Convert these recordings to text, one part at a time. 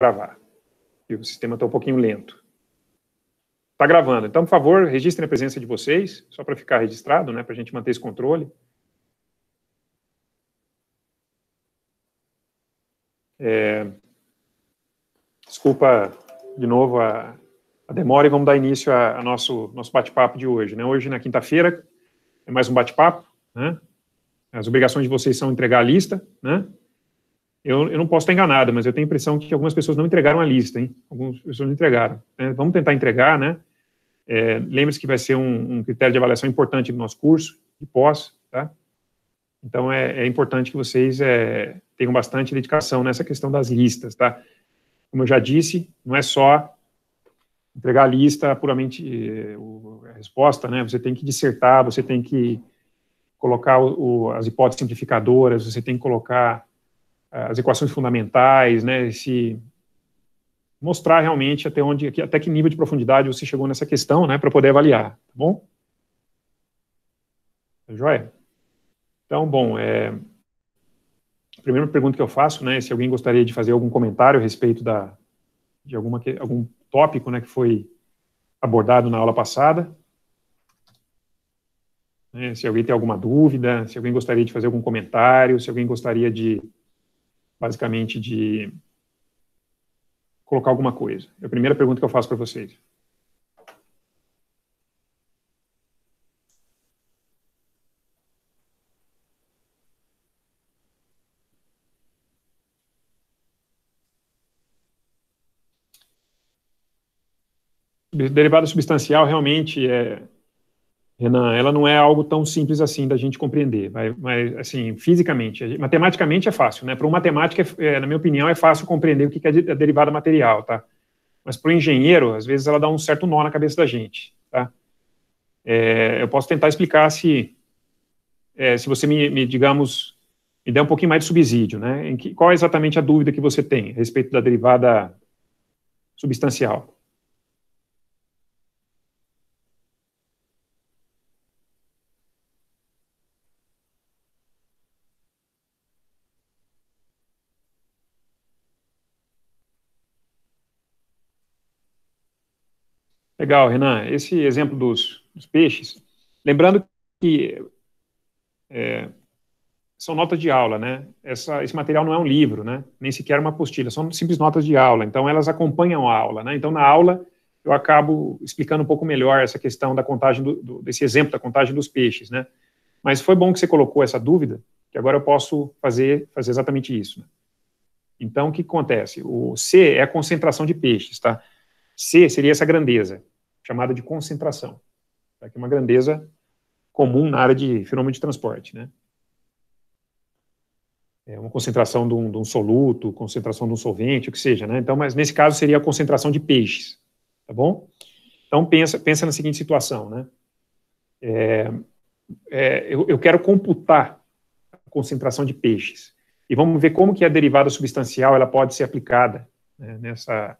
gravar. E o sistema está um pouquinho lento. Está gravando. Então, por favor, registrem a presença de vocês, só para ficar registrado, né, para a gente manter esse controle. É... Desculpa, de novo, a, a demora e vamos dar início ao nosso, nosso bate-papo de hoje. Né? Hoje, na quinta-feira, é mais um bate-papo. Né? As obrigações de vocês são entregar a lista, né? Eu, eu não posso estar enganado, mas eu tenho a impressão que algumas pessoas não entregaram a lista, hein? Algumas pessoas não entregaram. Né? Vamos tentar entregar, né? É, Lembre-se que vai ser um, um, critério de avaliação importante do nosso curso, de pós, tá? Então, é, é importante que vocês é, tenham bastante dedicação nessa questão das listas, tá? Como eu já disse, não é só entregar a lista puramente é, a resposta, né? Você tem que dissertar, você tem que colocar o, as hipóteses simplificadoras, você tem que colocar as equações fundamentais, né, se mostrar realmente até onde, até que nível de profundidade você chegou nessa questão, né, para poder avaliar, tá bom? Tá joia? Então, bom, é, a primeira pergunta que eu faço, né, é se alguém gostaria de fazer algum comentário a respeito da, de alguma, algum tópico, né, que foi abordado na aula passada. Né, se alguém tem alguma dúvida, se alguém gostaria de fazer algum comentário, se alguém gostaria de basicamente de colocar alguma coisa. É a primeira pergunta que eu faço para vocês. derivada substancial realmente é Renan, ela não é algo tão simples assim da gente compreender, mas, mas assim, fisicamente, matematicamente é fácil, né? Para um matemático, é, é, na minha opinião, é fácil compreender o que é a é derivada material, tá? Mas para o engenheiro, às vezes ela dá um certo nó na cabeça da gente, tá? É, eu posso tentar explicar se, é, se você me, me, digamos, me der um pouquinho mais de subsídio, né? Que, qual é exatamente a dúvida que você tem a respeito da derivada substancial? Legal, Renan. Esse exemplo dos, dos peixes, lembrando que é, são notas de aula, né? Essa, esse material não é um livro, né? Nem sequer uma apostila, são simples notas de aula. Então, elas acompanham a aula, né? Então, na aula, eu acabo explicando um pouco melhor essa questão da contagem, do, do, desse exemplo da contagem dos peixes, né? Mas foi bom que você colocou essa dúvida, que agora eu posso fazer, fazer exatamente isso. Né? Então, o que acontece? O C é a concentração de peixes, tá? C seria essa grandeza, chamada de concentração, tá que é uma grandeza comum na área de fenômeno de transporte. Né? É uma concentração de um, de um soluto, concentração de um solvente, o que seja. Né? Então, mas nesse caso seria a concentração de peixes, tá bom? Então, pensa, pensa na seguinte situação, né? É, é, eu, eu, quero computar a concentração de peixes. E vamos ver como que a derivada substancial ela pode ser aplicada né, nessa,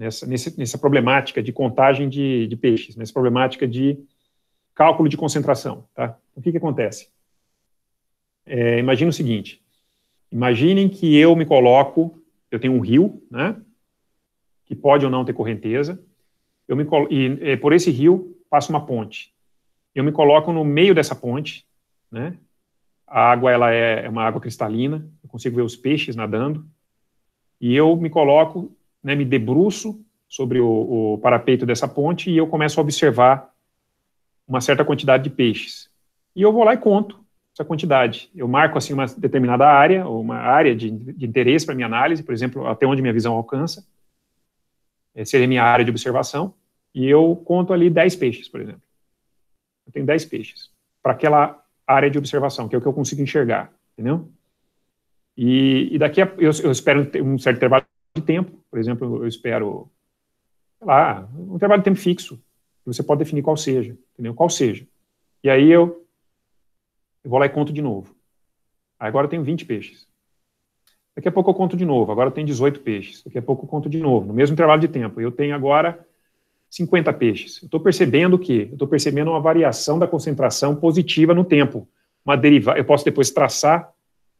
nessa, nessa problemática de contagem de, de peixes, nessa problemática de cálculo de concentração. Tá? O que, que acontece? É, imagina o seguinte: imaginem que eu me coloco, eu tenho um rio, né, que pode ou não ter correnteza, eu me e é, por esse rio passa uma ponte. Eu me coloco no meio dessa ponte, né? A água ela é uma água cristalina, eu consigo ver os peixes nadando. E eu me coloco né, me debruço sobre o, o parapeito dessa ponte e eu começo a observar uma certa quantidade de peixes. E eu vou lá e conto essa quantidade. Eu marco assim uma determinada área, ou uma área de, de interesse para minha análise, por exemplo, até onde minha visão alcança. Essa é, seria minha área de observação. E eu conto ali 10 peixes, por exemplo. Eu tenho 10 peixes para aquela área de observação, que é o que eu consigo enxergar, entendeu? E, e daqui a, eu, eu espero um certo intervalo de tempo. Por exemplo, eu espero, sei lá, um trabalho de tempo fixo, que você pode definir qual seja, entendeu? Qual seja. E aí eu, eu vou lá e conto de novo. Agora eu tenho 20 peixes. Daqui a pouco eu conto de novo, agora eu tenho 18 peixes. Daqui a pouco eu conto de novo, no mesmo trabalho de tempo. Eu tenho agora 50 peixes. Eu estou percebendo o quê? Eu estou percebendo uma variação da concentração positiva no tempo. Uma deriva eu posso depois traçar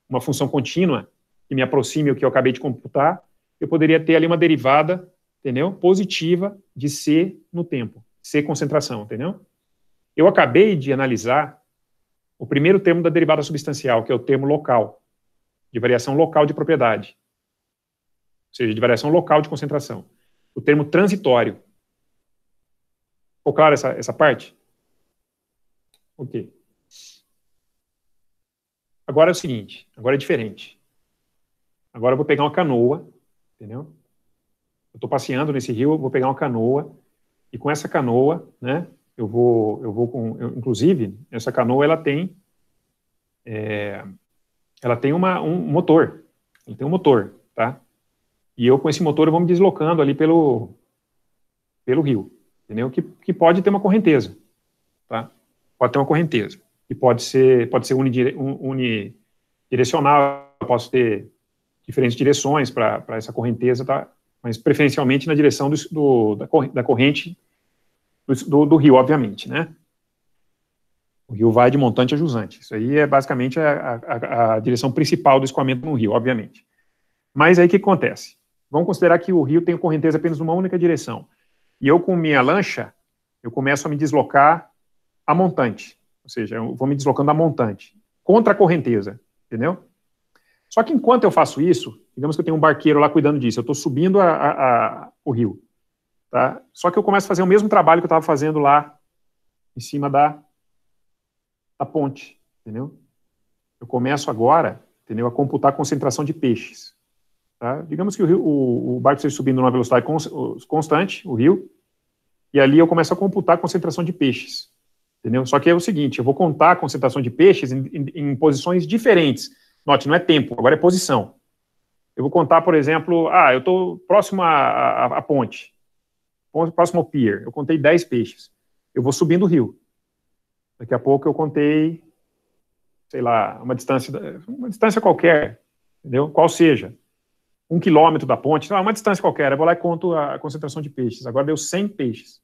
uma função contínua que me aproxime o que eu acabei de computar eu poderia ter ali uma derivada, entendeu? Positiva de C no tempo, C concentração, entendeu? Eu acabei de analisar o primeiro termo da derivada substancial, que é o termo local, de variação local de propriedade, ou seja, de variação local de concentração. O termo transitório. Ficou claro essa, essa parte? Ok. Agora é o seguinte, agora é diferente. Agora eu vou pegar uma canoa entendeu? Eu estou passeando nesse rio, vou pegar uma canoa e com essa canoa, né? Eu vou, eu vou com, eu, inclusive, essa canoa ela tem, é, ela tem uma, um motor, ela tem um motor, tá? E eu com esse motor eu vou me deslocando ali pelo, pelo rio, entendeu? Que, que pode ter uma correnteza, tá? Pode ter uma correnteza e pode ser, pode ser unidire, un, unidirecional, eu posso ter diferentes direções para essa correnteza, tá? mas preferencialmente na direção do, do da, corrente, do, do, rio, obviamente, né? O rio vai de montante a jusante. Isso aí é basicamente a, a, a direção principal do escoamento no rio, obviamente. Mas aí o que acontece? Vamos considerar que o rio tem correnteza apenas numa única direção. E eu, com minha lancha, eu começo a me deslocar a montante. Ou seja, eu vou me deslocando a montante, contra a correnteza, entendeu? Só que enquanto eu faço isso, digamos que eu tenho um barqueiro lá cuidando disso, eu estou subindo a, a, a, o rio. Tá? Só que eu começo a fazer o mesmo trabalho que eu estava fazendo lá em cima da, da ponte, entendeu? Eu começo agora, entendeu, a computar a concentração de peixes. Tá? Digamos que o, rio, o, o barco esteja subindo numa velocidade constante, o rio, e ali eu começo a computar a concentração de peixes, entendeu? Só que é o seguinte, eu vou contar a concentração de peixes em, em, em posições diferentes Note, não é tempo, agora é posição. Eu vou contar, por exemplo, ah, eu estou próximo à, ponte, próximo ao pier, eu contei 10 peixes. Eu vou subindo o rio. Daqui a pouco eu contei, sei lá, uma distância, uma distância qualquer, entendeu? Qual seja. Um quilômetro da ponte, sei uma distância qualquer. Eu vou lá e conto a concentração de peixes. Agora deu 100 peixes.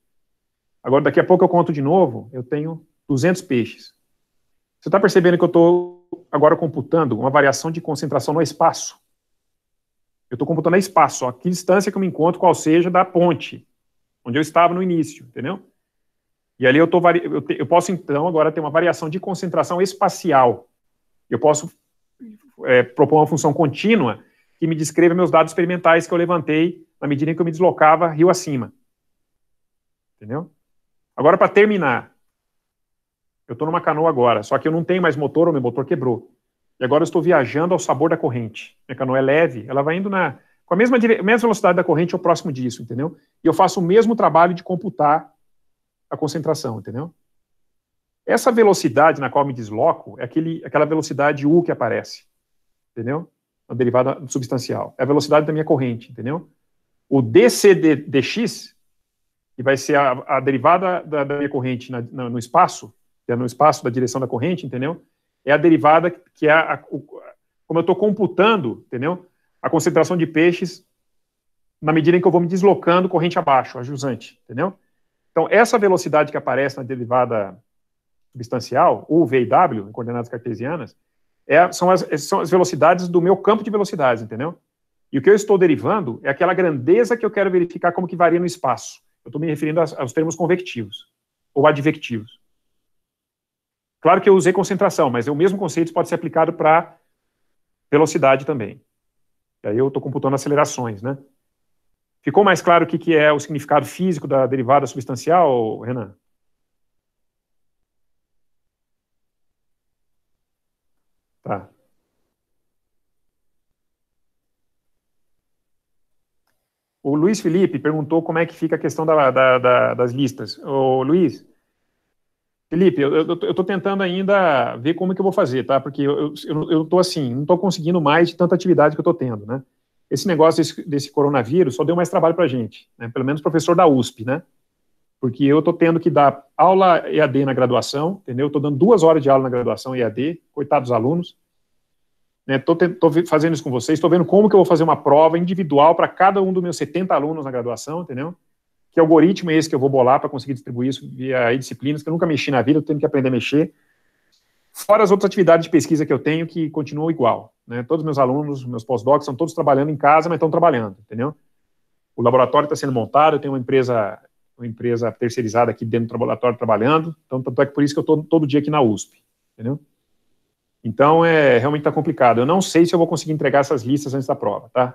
Agora, daqui a pouco eu conto de novo, eu tenho 200 peixes. Você está percebendo que eu estou agora computando uma variação de concentração no espaço. Eu estou computando a espaço, a que distância que eu me encontro, qual seja, da ponte, onde eu estava no início, entendeu? E ali eu, tô, eu, te, eu posso, então, agora ter uma variação de concentração espacial. Eu posso é, propor uma função contínua que me descreva meus dados experimentais que eu levantei na medida em que eu me deslocava rio acima. Entendeu? Agora, para terminar, eu estou numa canoa agora, só que eu não tenho mais motor, o meu motor quebrou. E agora eu estou viajando ao sabor da corrente. Minha canoa é leve, ela vai indo na com a mesma, dire... mesma velocidade da corrente ou próximo disso, entendeu? E eu faço o mesmo trabalho de computar a concentração, entendeu? Essa velocidade na qual me desloco é aquele, aquela velocidade U que aparece, entendeu? A derivada substancial. É a velocidade da minha corrente, entendeu? O dcdx, que vai ser a, a derivada da, da, minha corrente na, na, no espaço, é no espaço da direção da corrente, entendeu? É a derivada que é a, a, como eu estou computando, entendeu? A concentração de peixes na medida em que eu vou me deslocando corrente abaixo, a jusante, entendeu? Então, essa velocidade que aparece na derivada substancial, U, V e W, em coordenadas cartesianas, é, são, as, são as velocidades do meu campo de velocidades, entendeu? E o que eu estou derivando é aquela grandeza que eu quero verificar como que varia no espaço. Eu estou me referindo aos, aos termos convectivos ou advectivos. Claro que eu usei concentração, mas o mesmo conceito pode ser aplicado para velocidade também. E aí eu estou computando acelerações, né? Ficou mais claro o que, que é o significado físico da derivada substancial, Renan? Tá. O Luiz Felipe perguntou como é que fica a questão da, da, da, das listas. Ô, Luiz, Felipe, eu, estou tentando ainda ver como é que eu vou fazer, tá? Porque eu, estou eu assim, não estou conseguindo mais de tanta atividade que eu estou tendo, né? Esse negócio desse, desse, coronavírus só deu mais trabalho para a gente, né? Pelo menos professor da USP, né? Porque eu estou tendo que dar aula EAD na graduação, entendeu? Estou dando duas horas de aula na graduação EAD, coitados alunos. Estou né? fazendo isso com vocês, estou vendo como que eu vou fazer uma prova individual para cada um dos meus 70 alunos na graduação, entendeu? que algoritmo é esse que eu vou bolar para conseguir distribuir isso via disciplinas que eu nunca mexi na vida, eu tenho que aprender a mexer. Fora as outras atividades de pesquisa que eu tenho que continuam igual. Né? Todos meus alunos, meus pós-docs, estão todos trabalhando em casa, mas estão trabalhando, entendeu? O laboratório está sendo montado, eu tenho uma empresa uma empresa terceirizada aqui dentro do laboratório trabalhando, então tanto é que por isso que eu estou todo dia aqui na USP, entendeu? Então, é, realmente está complicado. Eu não sei se eu vou conseguir entregar essas listas antes da prova, tá?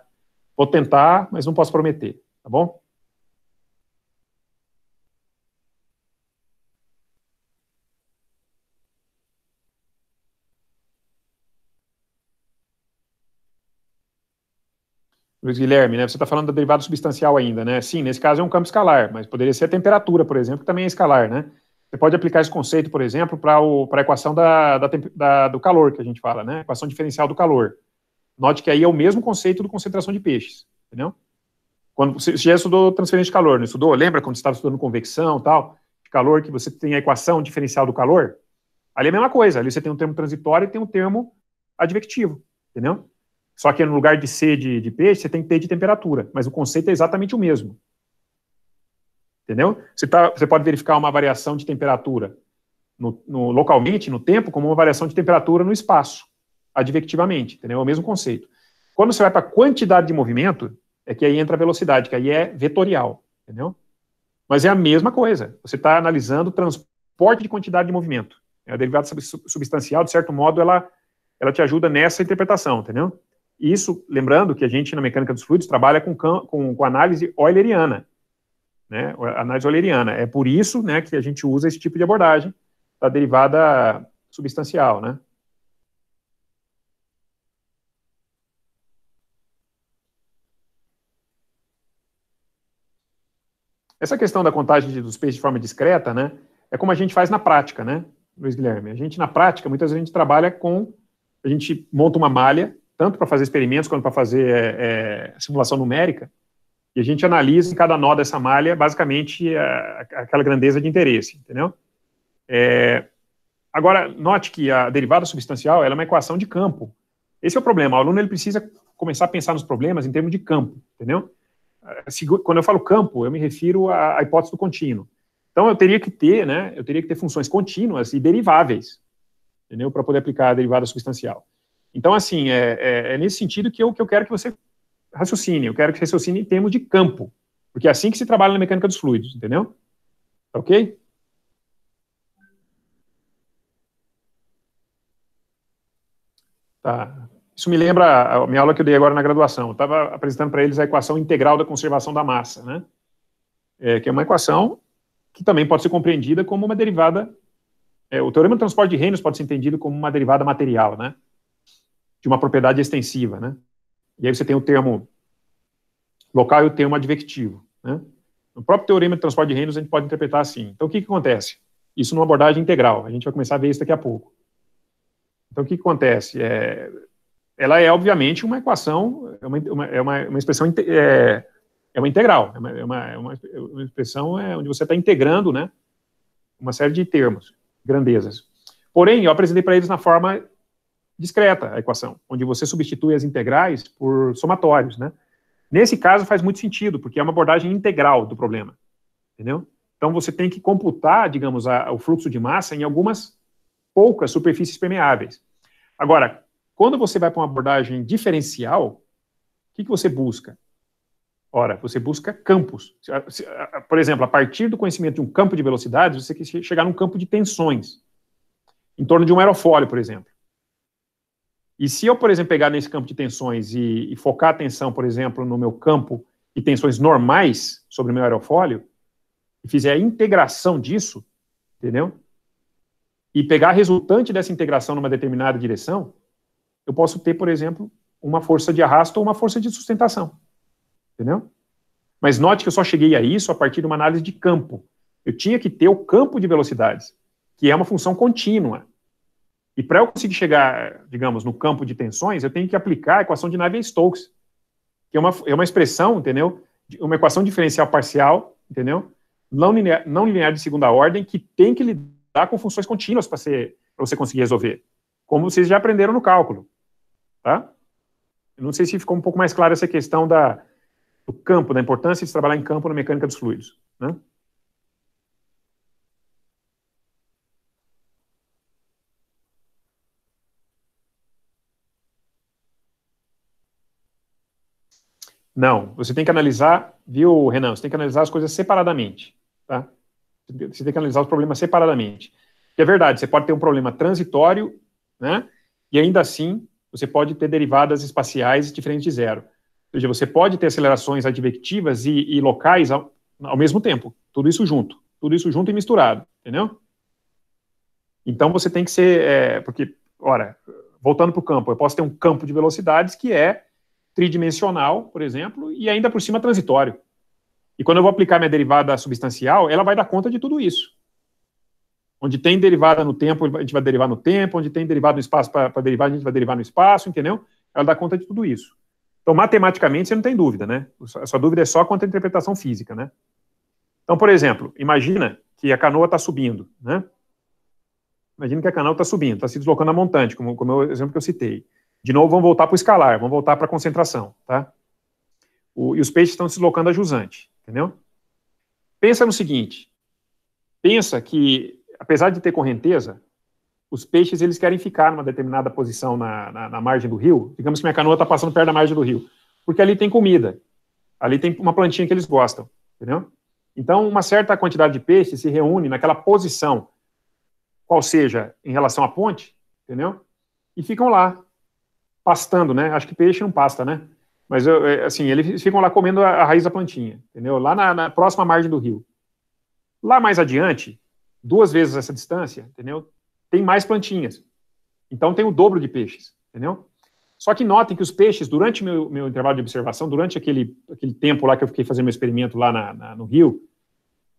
Vou tentar, mas não posso prometer, tá bom? Luiz Guilherme, né? Você está falando da derivada substancial ainda, né? Sim, nesse caso é um campo escalar, mas poderia ser a temperatura, por exemplo, que também é escalar, né? Você pode aplicar esse conceito, por exemplo, para a equação da, da, da, do calor que a gente fala, né? Equação diferencial do calor. Note que aí é o mesmo conceito do concentração de peixes, entendeu? Quando você já estudou transferência de calor, não estudou? Lembra quando você estava estudando convecção e tal? De calor, que você tem a equação diferencial do calor? Ali é a mesma coisa, ali você tem um termo transitório e tem um termo advectivo, entendeu? Só que no lugar de C de, de peixe, você tem T de temperatura, mas o conceito é exatamente o mesmo. Entendeu? Você, tá, você pode verificar uma variação de temperatura no, no, localmente, no tempo, como uma variação de temperatura no espaço, advectivamente, entendeu? É o mesmo conceito. Quando você vai para quantidade de movimento, é que aí entra a velocidade, que aí é vetorial, entendeu? Mas é a mesma coisa. Você está analisando o transporte de quantidade de movimento. É a derivada substancial, de certo modo, ela, ela te ajuda nessa interpretação, entendeu? Isso, lembrando que a gente, na mecânica dos fluidos, trabalha com, com, com análise euleriana, né, análise euleriana. É por isso, né, que a gente usa esse tipo de abordagem da derivada substancial, né. Essa questão da contagem dos peixes de forma discreta, né, é como a gente faz na prática, né, Luiz Guilherme? A gente, na prática, muitas vezes a gente trabalha com, a gente monta uma malha tanto para fazer experimentos quanto para fazer é, é, simulação numérica, e a gente analisa em cada nó dessa malha, basicamente, a, aquela grandeza de interesse, entendeu? É, agora, note que a derivada substancial é uma equação de campo. Esse é o problema. O aluno ele precisa começar a pensar nos problemas em termos de campo, entendeu? quando eu falo campo, eu me refiro à, à, hipótese do contínuo. Então, eu teria que ter, né, eu teria que ter funções contínuas e deriváveis, entendeu, para poder aplicar a derivada substancial. Então, assim, é, é, é nesse sentido que eu, que eu quero que você raciocine, eu quero que você raciocine em termos de campo, porque é assim que se trabalha na mecânica dos fluidos, entendeu? Tá ok? Tá. Isso me lembra a minha aula que eu dei agora na graduação. Eu estava apresentando para eles a equação integral da conservação da massa, né? É, que é uma equação que também pode ser compreendida como uma derivada. É, o teorema do transporte de Reynolds pode ser entendido como uma derivada material, né? de uma propriedade extensiva, né? E aí você tem o termo local e o termo advectivo, né? No próprio teorema de transporte de Reynolds a gente pode interpretar assim. Então, o que, que acontece? Isso numa abordagem integral. A gente vai começar a ver isso daqui a pouco. Então, o que, que acontece? É, ela é, obviamente, uma equação, é uma, é uma, uma expressão, é, é uma integral, é uma, é uma, é uma é expressão é, onde você está integrando né, uma série de termos, grandezas. Porém, eu apresentei para eles na forma discreta a equação, onde você substitui as integrais por somatórios, né? Nesse caso faz muito sentido, porque é uma abordagem integral do problema, entendeu? Então você tem que computar, digamos, a, o fluxo de massa em algumas poucas superfícies permeáveis. Agora, quando você vai para uma abordagem diferencial, o que, que você busca? Ora, você busca campos. Por exemplo, a partir do conhecimento de um campo de velocidades, você quer chegar num campo de tensões, em torno de um aerofólio, por exemplo. E se eu, por exemplo, pegar nesse campo de tensões e, e focar a atenção, por exemplo, no meu campo de tensões normais sobre o meu aerofólio, e fizer a integração disso, entendeu? E pegar a resultante dessa integração numa determinada direção, eu posso ter, por exemplo, uma força de arrasto ou uma força de sustentação. Entendeu? Mas note que eu só cheguei a isso a partir de uma análise de campo. Eu tinha que ter o campo de velocidades, que é uma função contínua. E para eu conseguir chegar, digamos, no campo de tensões, eu tenho que aplicar a equação de Navier-Stokes, que é uma, é uma expressão, entendeu? Uma equação diferencial parcial, entendeu? Não linear, não linear de segunda ordem, que tem que lidar com funções contínuas para você conseguir resolver, como vocês já aprenderam no cálculo, tá? Eu não sei se ficou um pouco mais clara essa questão da, do campo, da importância de trabalhar em campo na mecânica dos fluidos, né? Não, você tem que analisar, viu, Renan? Você tem que analisar as coisas separadamente, tá? Você tem que analisar os problemas separadamente. E é verdade, você pode ter um problema transitório, né? E ainda assim, você pode ter derivadas espaciais diferentes de zero. Ou seja, você pode ter acelerações advectivas e, e locais ao, ao mesmo tempo. Tudo isso junto. Tudo isso junto e misturado, entendeu? Então você tem que ser. É, porque, ora, voltando para o campo, eu posso ter um campo de velocidades que é tridimensional, por exemplo, e ainda por cima transitório. E quando eu vou aplicar minha derivada substancial, ela vai dar conta de tudo isso. Onde tem derivada no tempo, a gente vai derivar no tempo, onde tem derivada no espaço para derivar, a gente vai derivar no espaço, entendeu? Ela dá conta de tudo isso. Então, matematicamente, você não tem dúvida, né? A sua dúvida é só quanto à interpretação física, né? Então, por exemplo, imagina que a canoa está subindo, né? Imagina que a canoa está subindo, está se deslocando a montante, como, como é o exemplo que eu citei. De novo, vamos voltar para o escalar, vamos voltar para a concentração, tá? O, e os peixes estão se deslocando a jusante, entendeu? Pensa no seguinte, pensa que, apesar de ter correnteza, os peixes eles querem ficar numa determinada posição na, na, na margem do rio, digamos que minha canoa está passando perto da margem do rio, porque ali tem comida, ali tem uma plantinha que eles gostam, entendeu? Então, uma certa quantidade de peixes se reúne naquela posição, qual seja em relação à ponte, entendeu? E ficam lá, pastando, né? Acho que peixe não pasta, né? Mas eu, é, assim, eles ficam lá comendo a, a raiz da plantinha, entendeu? Lá na, na, próxima margem do rio. Lá mais adiante, duas vezes essa distância, entendeu? Tem mais plantinhas. Então tem o dobro de peixes, entendeu? Só que notem que os peixes, durante meu, meu intervalo de observação, durante aquele, aquele tempo lá que eu fiquei fazendo meu experimento lá na, na, no rio,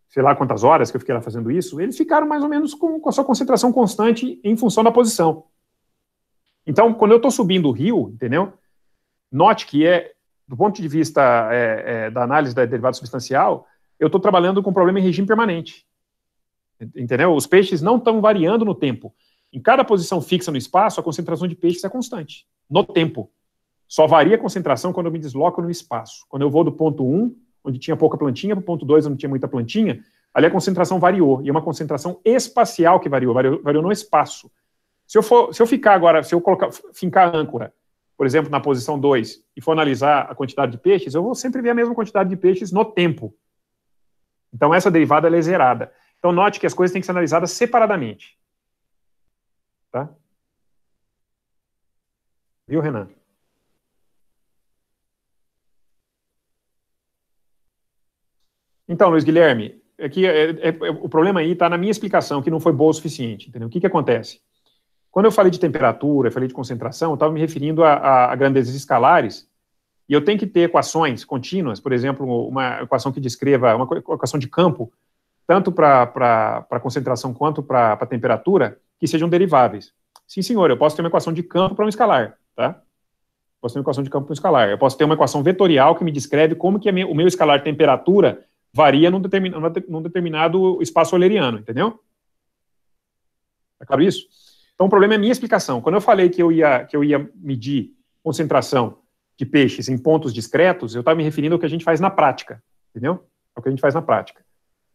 sei lá quantas horas que eu fiquei lá fazendo isso, eles ficaram mais ou menos com, com a sua concentração constante em função da posição. Então, quando eu estou subindo o rio, entendeu? Note que é, do ponto de vista é, é, da análise da derivada substancial, eu estou trabalhando com um problema em regime permanente. Entendeu? Os peixes não estão variando no tempo. Em cada posição fixa no espaço, a concentração de peixes é constante, no tempo. Só varia a concentração quando eu me desloco no espaço. Quando eu vou do ponto 1, onde tinha pouca plantinha, para o ponto 2, onde tinha muita plantinha, ali a concentração variou. E é uma concentração espacial que variou, variou, variou no espaço. Se eu, for, se eu ficar agora, se eu colocar, fincar âncora, por exemplo, na posição 2, e for analisar a quantidade de peixes, eu vou sempre ver a mesma quantidade de peixes no tempo. Então, essa derivada é zerada. Então, note que as coisas têm que ser analisadas separadamente. Tá? Viu, Renan? Então, Luiz Guilherme, é, é, é, o problema aí está na minha explicação, que não foi boa o suficiente. Entendeu? O que, que acontece? Quando eu falei de temperatura, eu falei de concentração, eu estava me referindo a, a, a grandezas escalares, e eu tenho que ter equações contínuas, por exemplo, uma equação que descreva, uma equação de campo, tanto para concentração quanto para temperatura, que sejam deriváveis. Sim, senhor, eu posso ter uma equação de campo para um escalar, tá? Posso ter uma equação de campo para um escalar. Eu posso ter uma equação vetorial que me descreve como que o meu escalar temperatura varia num determinado, num determinado espaço euleriano, entendeu? É claro isso? Então o problema é a minha explicação. Quando eu falei que eu ia, que eu ia medir concentração de peixes em pontos discretos, eu estava me referindo ao que a gente faz na prática, entendeu? É o que a gente faz na prática.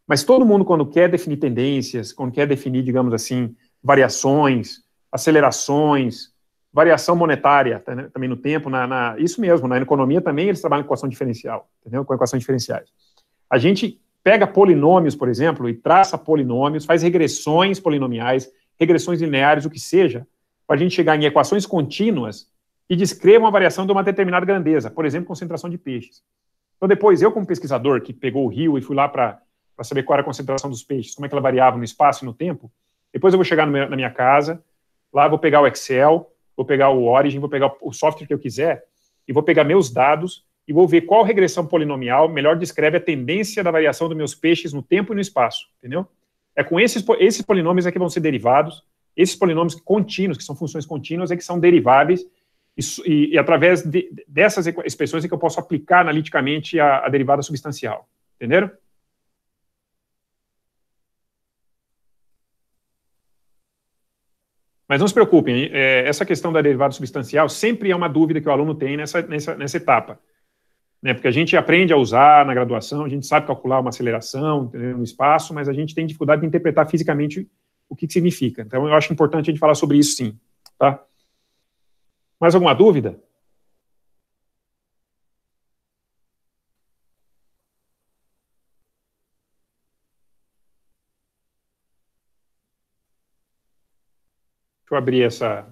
Mas todo mundo, quando quer definir tendências, quando quer definir, digamos assim, variações, acelerações, variação monetária né, também no tempo, na, na, isso mesmo, na economia também eles trabalham com equação diferencial, entendeu? Com equações diferenciais. A gente pega polinômios, por exemplo, e traça polinômios, faz regressões polinomiais, regressões lineares, o que seja, para a gente chegar em equações contínuas que descrevam a variação de uma determinada grandeza, por exemplo, concentração de peixes. Então, depois, eu, como pesquisador que pegou o rio e fui lá para saber qual era a concentração dos peixes, como é que ela variava no espaço e no tempo, depois eu vou chegar meu, na minha casa, lá vou pegar o Excel, vou pegar o Origin, vou pegar o software que eu quiser, e vou pegar meus dados e vou ver qual regressão polinomial melhor descreve a tendência da variação dos meus peixes no tempo e no espaço, entendeu? É com esses, esses polinômios é que vão ser derivados, esses polinômios contínuos, que são funções contínuas, é que são deriváveis, e, e através de, dessas expressões é que eu posso aplicar analiticamente a, a derivada substancial. Entenderam? Mas não se preocupem, é, essa questão da derivada substancial sempre é uma dúvida que o aluno tem nessa, nessa, nessa etapa né? Porque a gente aprende a usar na graduação, a gente sabe calcular uma aceleração no um espaço, mas a gente tem dificuldade de interpretar fisicamente o que, que significa. Então, eu acho importante a gente falar sobre isso, sim. Tá? Mais alguma dúvida? Deixa eu abrir essa,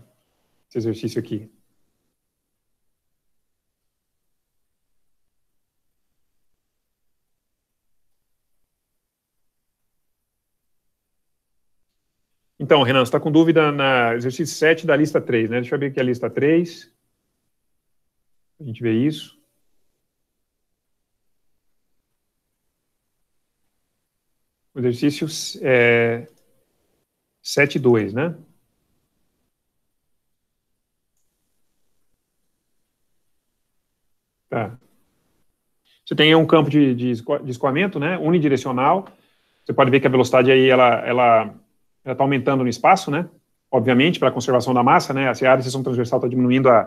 esse exercício aqui. Então, Renan, você está com dúvida na exercício 7 da lista 3, né? Deixa eu abrir aqui a lista 3. A gente vê isso. O exercício é, 7.2, né? Tá. Você tem aí um campo de, de, escoamento, né? Unidirecional. Você pode ver que a velocidade aí, ela, ela está aumentando no espaço, né? Obviamente, para a conservação da massa, né? Se a área de seção transversal está diminuindo a,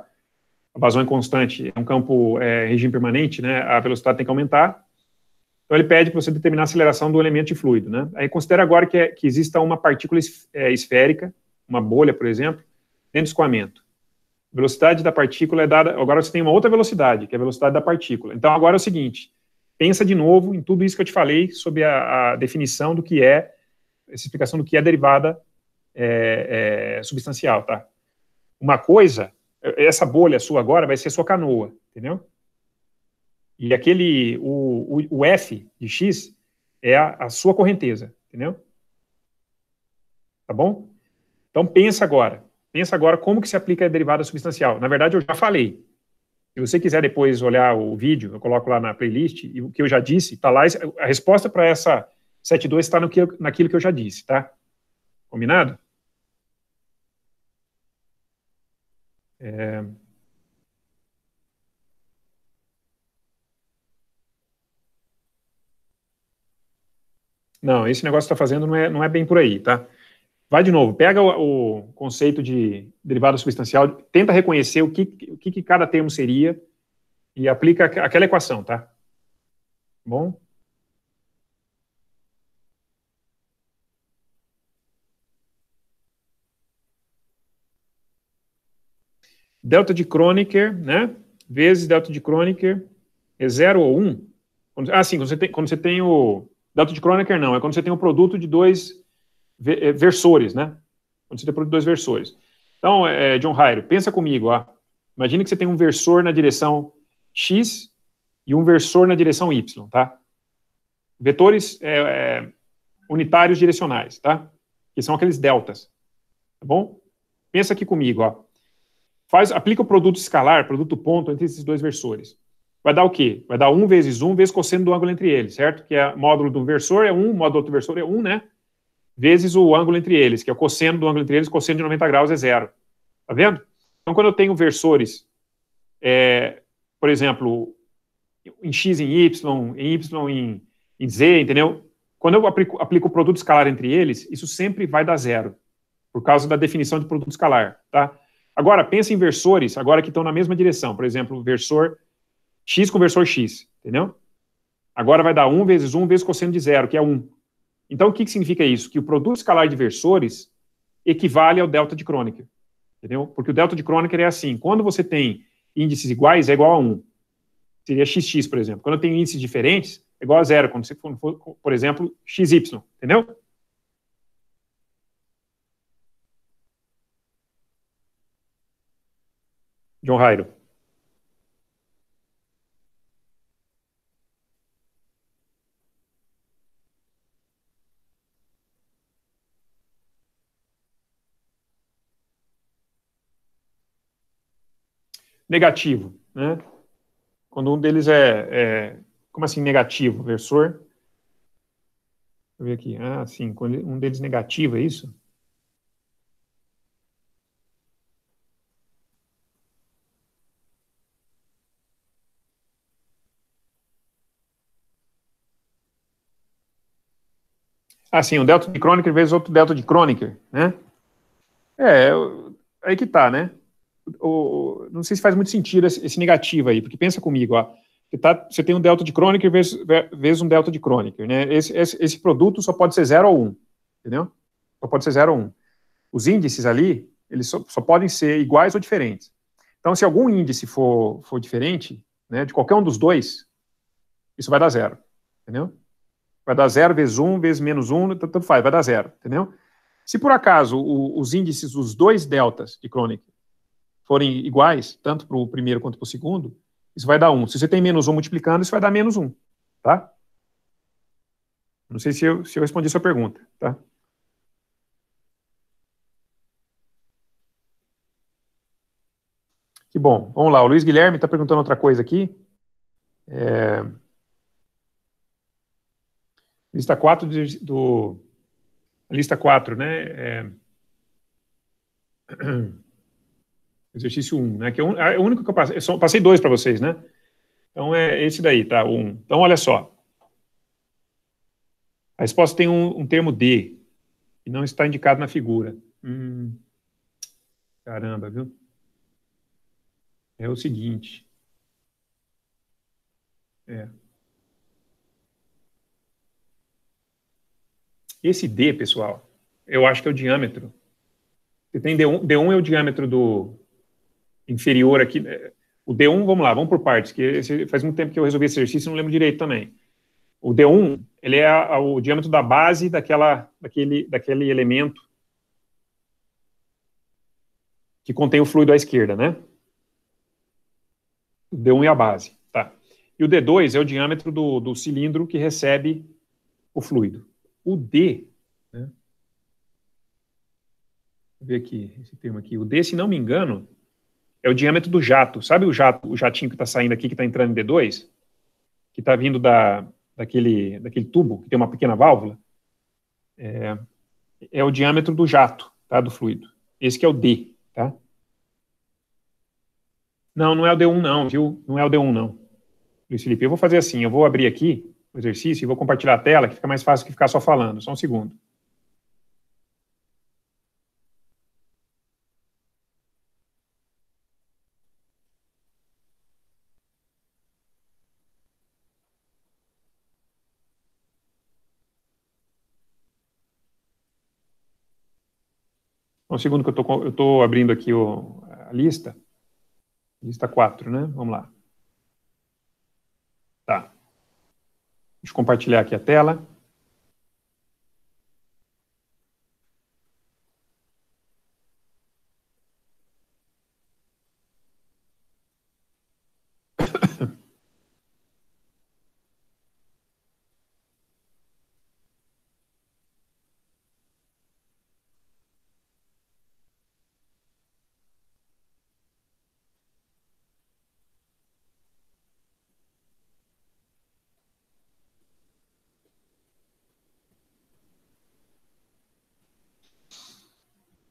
a vazão é constante, é um campo é, regime permanente, né? A velocidade tem que aumentar. Então, ele pede para você determinar a aceleração do elemento de fluido, né? Aí, considera agora que, é, que exista uma partícula é, esférica, uma bolha, por exemplo, dentro do escoamento. A velocidade da partícula é dada... Agora você tem uma outra velocidade, que é a velocidade da partícula. Então, agora é o seguinte, pensa de novo em tudo isso que eu te falei sobre a, a definição do que é essa explicação do que é derivada é, é, substancial, tá? Uma coisa, essa bolha sua agora vai ser sua canoa, entendeu? E aquele, o, o, o F de X é a, a sua correnteza, entendeu? Tá bom? Então pensa agora. Pensa agora como que se aplica a derivada substancial. Na verdade, eu já falei. Se você quiser depois olhar o vídeo, eu coloco lá na playlist, e o que eu já disse, está lá a resposta para essa 7.2 está naquilo que eu já disse, tá? Combinado? É... Não, esse negócio que está fazendo não é, não é bem por aí, tá? Vai de novo, pega o, o conceito de derivada substancial, tenta reconhecer o que, o que, que cada termo seria e aplica aquela equação, tá? Bom? delta de Kronecker, né? Vezes delta de Kronecker é 0 ou 1. Um. Ah, sim, quando você, tem, quando você tem o. Delta de Kronecker não, é quando você tem o produto de dois eh, versores, né? Quando você tem o produto de dois versores. Então, é, é John Hyrule, pensa comigo, ó. Imagina que você tem um versor na direção x e um versor na direção y, tá? Vetores é, é, unitários direcionais, tá? Que são aqueles deltas, tá bom? Pensa aqui comigo, ó. Faz, aplica o produto escalar, produto ponto, entre esses dois versores. Vai dar o quê? Vai dar 1 vezes 1 vezes cosseno do ângulo entre eles, certo? Que é módulo do versor é 1, módulo do outro versor é 1, né? Vezes o ângulo entre eles, que é o cosseno do ângulo entre eles, cosseno de 90 graus é zero. Tá vendo? Então, quando eu tenho versores, é, por exemplo, em x em y, em y em, em z, entendeu? Quando eu aplico, aplico o produto escalar entre eles, isso sempre vai dar zero, por causa da definição de produto escalar, tá? Agora, pensa em versores, agora que estão na mesma direção. Por exemplo, versor x com versor x, entendeu? Agora vai dar 1 vezes 1 vezes cosseno de zero, que é 1. Então, o que, que significa isso? Que o produto escalar de versores equivale ao delta de Kronecker, entendeu? Porque o delta de Kronecker é assim, quando você tem índices iguais, é igual a 1. Seria xx, por exemplo. Quando eu tenho índices diferentes, é igual a zero, quando você for, por exemplo, xy, entendeu? John Rairo. Negativo, né? Quando um deles é, é como assim negativo, versor? Deixa eu ver aqui. Ah, sim, Quando um deles negativo, é isso? assim, um delta de Kronecker vezes outro delta de Kronecker, né? É, aí que tá, né? O, não sei se faz muito sentido esse, esse, negativo aí, porque pensa comigo, ó, você, tá, você tem um delta de Kronecker vezes, vezes um delta de Kronecker, né? Esse, esse, esse, produto só pode ser 0 ou 1, um, entendeu? Só pode ser 0 ou 1. Um. Os índices ali, eles só, só, podem ser iguais ou diferentes. Então, se algum índice for, for diferente, né, de qualquer um dos dois, isso vai dar zero, entendeu? Vai dar zero vezes um, vezes menos um, tanto faz, vai dar zero, entendeu? Se por acaso o, os índices os dois deltas de Kroneck forem iguais, tanto para o primeiro quanto para o segundo, isso vai dar Um. Se você tem menos um multiplicando, isso vai dar menos um tá? Não sei se eu, se eu respondi a sua pergunta, tá? Que bom. Vamos lá, o Luiz Guilherme está perguntando outra coisa aqui. É... Lista 4 do. Lista 4, né? É, exercício 1, né? Que é, é o único que eu passei. Eu só, passei dois para vocês, né? Então é esse daí, tá? Um. Então olha só. A resposta tem um, um termo D, e não está indicado na figura. Hum, caramba, viu? É o seguinte. É. Esse D, pessoal, eu acho que é o diâmetro. Você tem D1, D1 é o diâmetro do inferior aqui. Né? O D1, vamos lá, vamos por partes, que faz muito tempo que eu resolvi esse exercício e não lembro direito também. O D1, ele é o diâmetro da base daquela, daquele, daquele elemento que contém o fluido à esquerda, né? O D1 é a base, tá. E o D2 é o diâmetro do, do cilindro que recebe o fluido. O D, né? Vou ver aqui esse termo aqui. O D, se não me engano, é o diâmetro do jato. Sabe o jato, o jatinho que está saindo aqui, que está entrando em D2? Que está vindo da, daquele, daquele tubo, que tem uma pequena válvula? É, é o diâmetro do jato, tá? Do fluido. Esse que é o D, tá? Não, não é o D1 não, viu? Não é o D1 não. Luiz Felipe, eu vou fazer assim, eu vou abrir aqui exercício e vou compartilhar a tela, que fica mais fácil que ficar só falando. Só um segundo. Um segundo que eu estou abrindo aqui o, a lista. Lista 4, né? Vamos lá. Tá. Deixa eu compartilhar aqui a tela.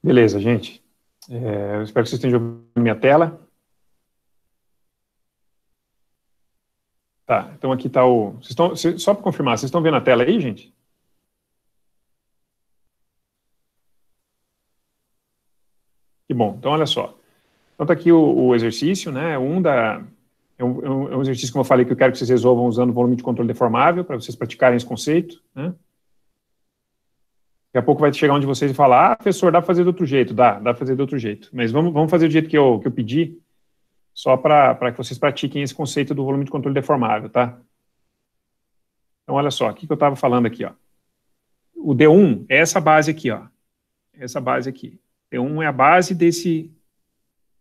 Beleza, gente. É, eu espero que vocês estejam vendo minha tela. Tá, então aqui está o... Vocês estão, só para confirmar, vocês estão vendo a tela aí, gente? Que bom, então olha só. Então está aqui o, o, exercício, né? Um da, é, é um, é um exercício, como eu falei, que eu quero que vocês resolvam usando o volume de controle deformável, para vocês praticarem esse conceito, né? Daqui a pouco vai chegar um de vocês e falar, ah, professor, dá para fazer do outro jeito, dá, dá para fazer do outro jeito. Mas vamos, vamos fazer do jeito que eu, que eu pedi, só para que vocês pratiquem esse conceito do volume de controle deformável, tá? Então, olha só, o que eu estava falando aqui, ó. O D1 é essa base aqui, ó. É essa base aqui. D1 é a base desse,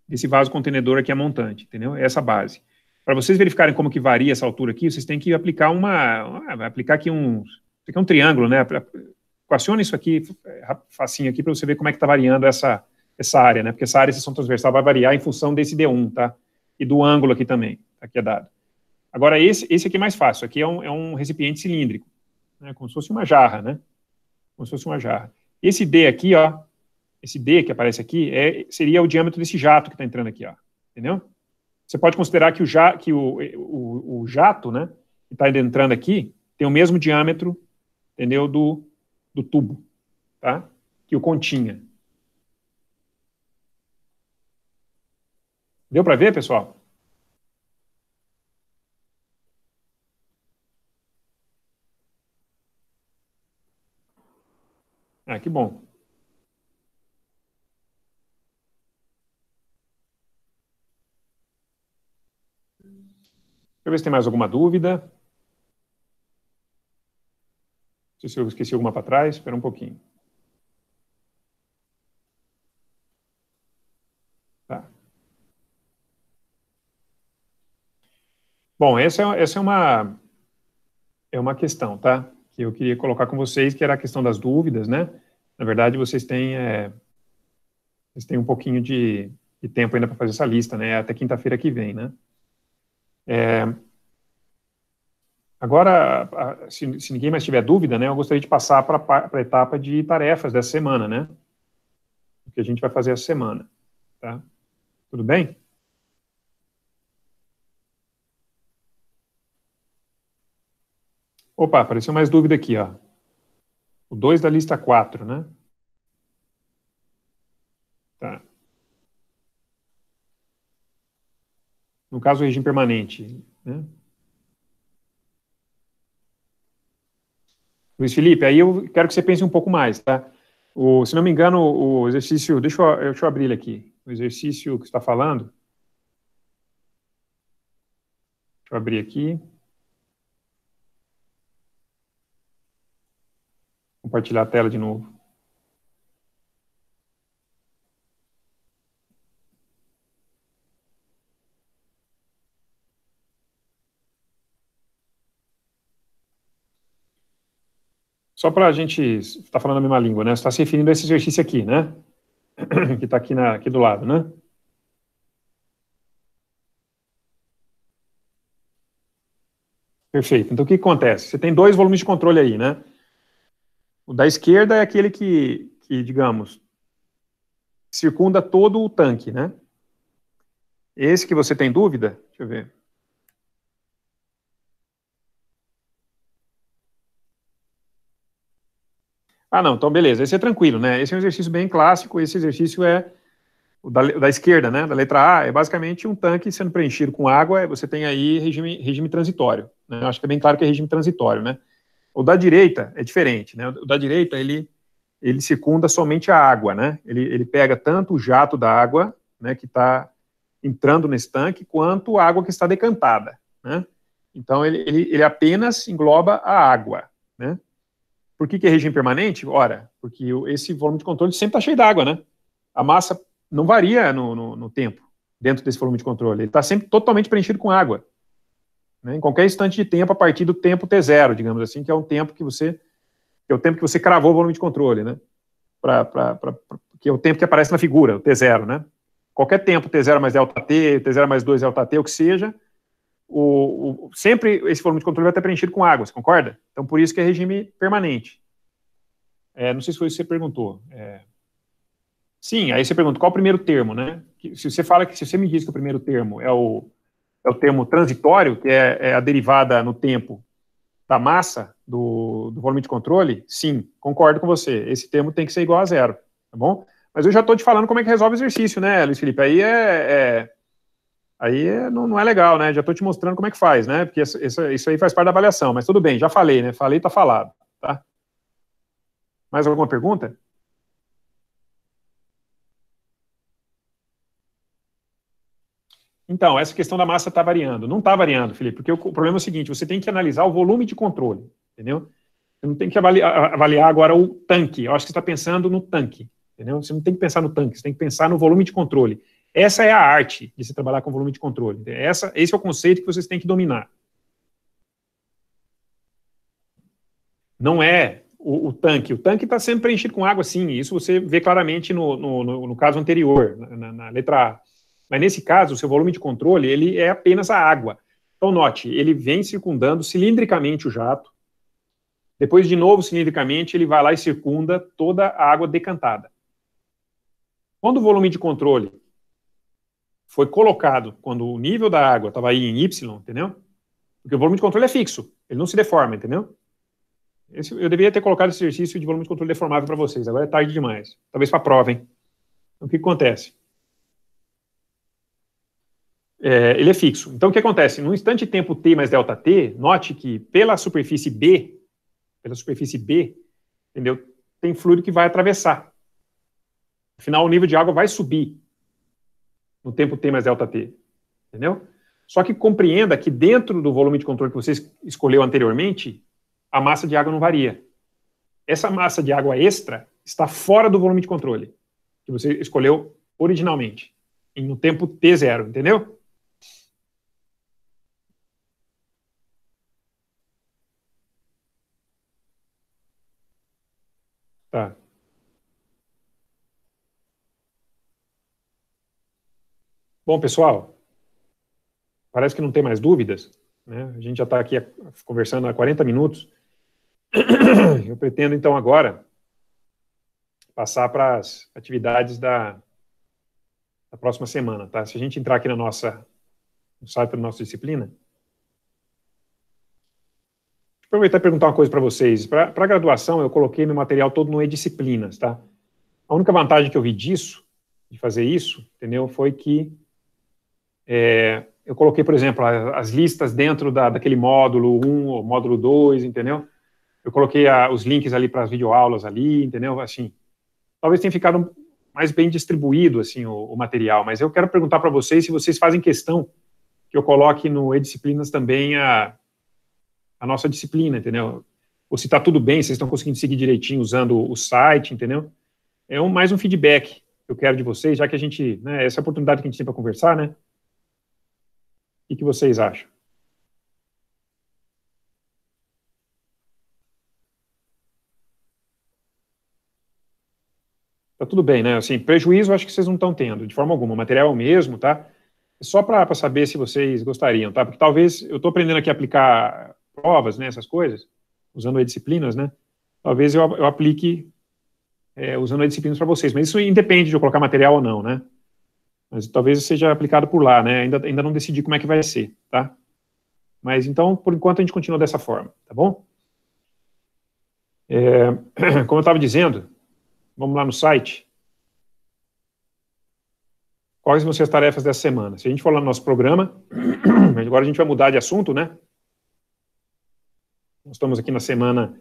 desse vaso contenedor aqui, a montante, entendeu? É essa base. Para vocês verificarem como que varia essa altura aqui, vocês têm que aplicar uma, aplicar aqui um, aqui é um triângulo, né? aciona isso aqui, é, facinho aqui, para você ver como é que está variando essa, essa área, né? Porque essa área, seção transversal, vai variar em função desse D1, tá? E do ângulo aqui também, tá? aqui é dado. Agora, esse, esse aqui é mais fácil, aqui é um, é um recipiente cilíndrico, né? como se fosse uma jarra, né? Como se fosse uma jarra. Esse D aqui, ó, esse D que aparece aqui, é, seria o diâmetro desse jato que está entrando aqui, ó. Entendeu? Você pode considerar que o, ja, que o, o, o jato, né, que está entrando aqui, tem o mesmo diâmetro, entendeu, do, do tubo, tá? Que o continha. Deu para ver, pessoal? Ah, que bom. Deixa eu ver se tem mais alguma dúvida. Não sei se eu esqueci alguma para trás, espera um pouquinho. Tá. Bom, essa é, essa é uma é uma questão, tá? Que eu queria colocar com vocês, que era a questão das dúvidas, né? Na verdade, vocês têm é, vocês têm um pouquinho de, de tempo ainda para fazer essa lista, né? Até quinta-feira que vem, né? É, Agora, se, se, ninguém mais tiver dúvida, né, eu gostaria de passar para a etapa de tarefas dessa semana, né? O que a gente vai fazer essa semana, tá? Tudo bem? Opa, apareceu mais dúvida aqui, ó. O 2 da lista 4, né? Tá. No caso, o regime permanente, né? Luiz Felipe, aí eu quero que você pense um pouco mais, tá? O, se não me engano, o exercício, deixa eu, deixa eu abrir ele aqui, o exercício que está falando, deixa eu abrir aqui, compartilhar a tela de novo. Só para a gente estar tá falando a mesma língua, né? Você está se referindo a esse exercício aqui, né? Que está aqui, na, aqui do lado, né? Perfeito. Então, o que acontece? Você tem dois volumes de controle aí, né? O da esquerda é aquele que, que digamos, circunda todo o tanque, né? Esse que você tem dúvida, deixa eu ver. Ah, não, então beleza, esse é tranquilo, né? Esse é um exercício bem clássico, esse exercício é da, da, esquerda, né? Da letra A, é basicamente um tanque sendo preenchido com água, você tem aí regime, regime transitório. Né? Acho que é bem claro que é regime transitório, né? O da direita é diferente, né? O da direita, ele, ele secunda somente a água, né? Ele, ele pega tanto o jato da água, né, que está entrando nesse tanque, quanto a água que está decantada, né? Então, ele, ele, ele apenas engloba a água, né? Por que, que é regime permanente? Ora, porque esse volume de controle sempre está cheio d'água, né? A massa não varia no, no, no, tempo dentro desse volume de controle. Ele está sempre totalmente preenchido com água. Né? Em qualquer instante de tempo, a partir do tempo T0, digamos assim, que é um tempo que você. Que é o tempo que você cravou o volume de controle, né? Pra, pra, pra, pra que é o tempo que aparece na figura, o T0, né? Qualquer tempo, T0 mais delta T, T0 mais 2 delta T, o que seja, o, o, sempre esse volume de controle vai é estar preenchido com água, você concorda? Então, por isso que é regime permanente. É, não sei se foi isso que você perguntou. É... Sim, aí você pergunta qual o primeiro termo, né? Se você fala que se você me diz que o primeiro termo é o, é o termo transitório, que é, é a derivada no tempo da massa do, do volume de controle, sim, concordo com você. Esse termo tem que ser igual a zero, tá bom? Mas eu já estou te falando como é que resolve o exercício, né, Luiz Felipe? Aí é, é aí não, não, é legal, né? Já estou te mostrando como é que faz, né? Porque isso, isso, aí faz parte da avaliação, mas tudo bem, já falei, né? Falei, está falado, tá? Mais alguma pergunta? Então, essa questão da massa está variando. Não está variando, Felipe, porque o, o problema é o seguinte, você tem que analisar o volume de controle, entendeu? Você não tem que avaliar, avaliar agora o tanque. Eu acho que você está pensando no tanque, entendeu? Você não tem que pensar no tanque, você tem que pensar no volume de controle. Essa é a arte de se trabalhar com volume de controle. Essa, esse é o conceito que vocês têm que dominar. Não é o, o tanque. O tanque está sempre preenchido com água, sim. Isso você vê claramente no, no, no, no caso anterior, na, na, na letra A. Mas nesse caso, o seu volume de controle ele é apenas a água. Então, note, ele vem circundando cilindricamente o jato. Depois, de novo, cilindricamente, ele vai lá e circunda toda a água decantada. Quando o volume de controle foi colocado quando o nível da água estava aí em Y, entendeu? Porque o volume de controle é fixo, ele não se deforma, entendeu? Esse, eu deveria ter colocado esse exercício de volume de controle deformável para vocês, agora é tarde demais. Talvez para a prova, hein? Então, o que, acontece? É, ele é fixo. Então, o que acontece? No instante de tempo t mais delta t, note que pela superfície B, pela superfície B, entendeu? Tem fluido que vai atravessar. Afinal, o nível de água vai subir no tempo T mais delta T. Entendeu? Só que compreenda que dentro do volume de controle que você escolheu anteriormente, a massa de água não varia. Essa massa de água extra está fora do volume de controle que você escolheu originalmente, no um tempo T0, entendeu? Tá. Bom, pessoal, parece que não tem mais dúvidas. Né? A gente já está aqui conversando há 40 minutos. Eu pretendo, então, agora passar para as atividades da, da próxima semana. Tá? Se a gente entrar aqui na nossa, no site da nossa disciplina, aproveitar e perguntar uma coisa para vocês. Para a graduação, eu coloquei meu material todo no E-Disciplinas, tá? A única vantagem que eu vi disso, de fazer isso, entendeu, foi que é, eu coloquei, por exemplo, as listas dentro da, daquele módulo 1 ou módulo 2, entendeu? Eu coloquei a, os links ali para as videoaulas ali, entendeu? Assim, talvez tenha ficado mais bem distribuído assim o, o material, mas eu quero perguntar para vocês se vocês fazem questão que eu coloque no E-Disciplinas também a, a nossa disciplina, entendeu? Ou se está tudo bem, vocês estão conseguindo seguir direitinho usando o site, entendeu? É um, mais um feedback que eu quero de vocês, já que a gente, né, essa é oportunidade que a gente tem para conversar, né? O que vocês acham? Tá tudo bem, né? Assim, prejuízo acho que vocês não estão tendo, de forma alguma. O material é o mesmo, tá? É só para saber se vocês gostariam, tá? Porque talvez eu estou aprendendo aqui a aplicar provas, né? Essas coisas, usando disciplinas, né? Talvez eu, eu aplique é, usando disciplinas para vocês, mas isso independe de eu colocar material ou não, né? Mas talvez seja aplicado por lá, né? Ainda, ainda não decidi como é que vai ser, tá? Mas então, por enquanto, a gente continua dessa forma, tá bom? É, como eu estava dizendo, vamos lá no site. Quais vão ser as tarefas dessa semana? Se a gente for lá no nosso programa, agora a gente vai mudar de assunto, né? Nós estamos aqui na semana,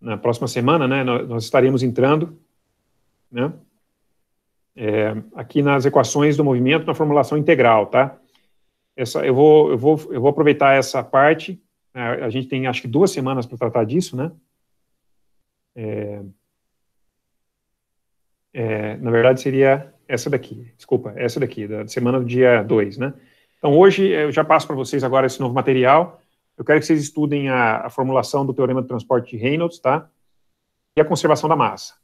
na próxima semana, né? Nós estaremos entrando, né? é, aqui nas equações do movimento na formulação integral, tá? Essa, eu, vou, eu, vou, eu vou aproveitar essa parte, a, né? a gente tem acho que duas semanas para tratar disso, né? É, é, na verdade seria essa daqui, desculpa, essa daqui, da semana do dia 2, né? Então hoje eu já passo para vocês agora esse novo material, eu quero que vocês estudem a, a formulação do Teorema de Transporte de Reynolds, tá? E a conservação da massa,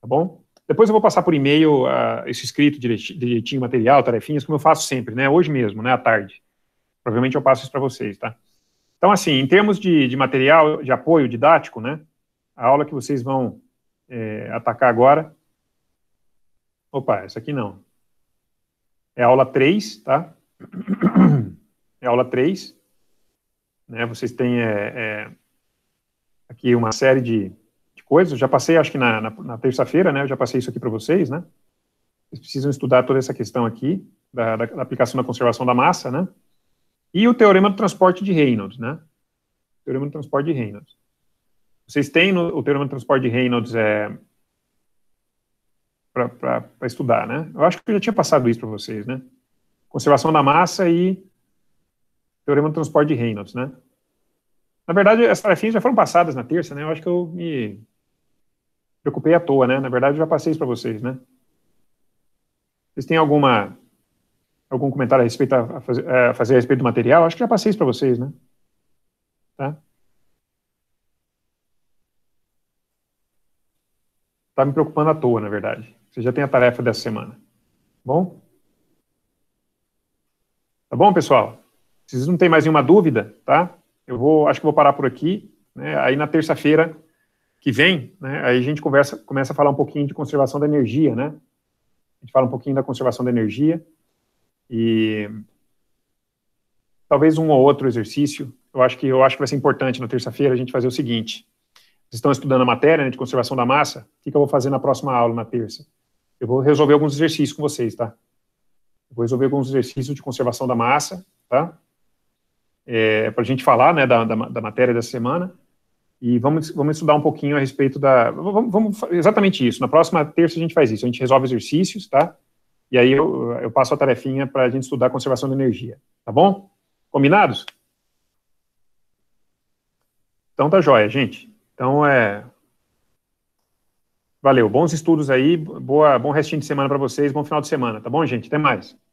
tá bom? Depois eu vou passar por e-mail uh, esse escrito direitinho, material, tarefinhas, como eu faço sempre, né? Hoje mesmo, né? À tarde. Provavelmente eu passo isso para vocês, tá? Então, assim, em termos de, de, material de apoio didático, né? A aula que vocês vão é, atacar agora. Opa, essa aqui não. É a aula 3, tá? É a aula 3. Né, vocês têm é, é, aqui uma série de coisas. Já passei, acho que na, na, na terça-feira, né? Eu já passei isso aqui para vocês, né? Vocês precisam estudar toda essa questão aqui da, da, da, aplicação da conservação da massa, né? E o teorema do transporte de Reynolds, né? teorema do transporte de Reynolds. Vocês têm no, o teorema do transporte de Reynolds é, para estudar, né? Eu acho que eu já tinha passado isso para vocês, né? Conservação da massa e teorema do transporte de Reynolds, né? Na verdade, as tarefinhas já foram passadas na terça, né? Eu acho que eu me preocupei à toa, né? Na verdade, eu já passei isso para vocês, né? Vocês têm alguma algum comentário a respeito a fazer, a, fazer, a respeito do material? Acho que já passei isso para vocês, né? Tá? Tá me preocupando à toa, na verdade. Você já tem a tarefa dessa semana. Tá bom? Tá bom, pessoal? Se vocês não têm mais nenhuma dúvida, tá? Eu vou, acho que vou parar por aqui. Né? Aí na terça-feira que vem, né, aí a gente conversa, começa a falar um pouquinho de conservação da energia, né? A gente fala um pouquinho da conservação da energia e talvez um ou outro exercício. Eu acho que eu acho que vai ser importante na terça-feira a gente fazer o seguinte. Vocês estão estudando a matéria né, de conservação da massa. O que, que eu vou fazer na próxima aula, na terça? Eu vou resolver alguns exercícios com vocês, tá? Eu vou resolver alguns exercícios de conservação da massa, tá? É, para a gente falar né, da, da, da, matéria da semana. E vamos, vamos estudar um pouquinho a respeito da. Vamos, vamos, exatamente isso. Na próxima terça a gente faz isso. A gente resolve exercícios, tá? E aí eu, eu passo a tarefinha para a gente estudar a conservação da energia. Tá bom? Combinados? Então tá joia, gente. Então é. Valeu. Bons estudos aí. Boa, bom restinho de semana para vocês. Bom final de semana. Tá bom, gente? Até mais.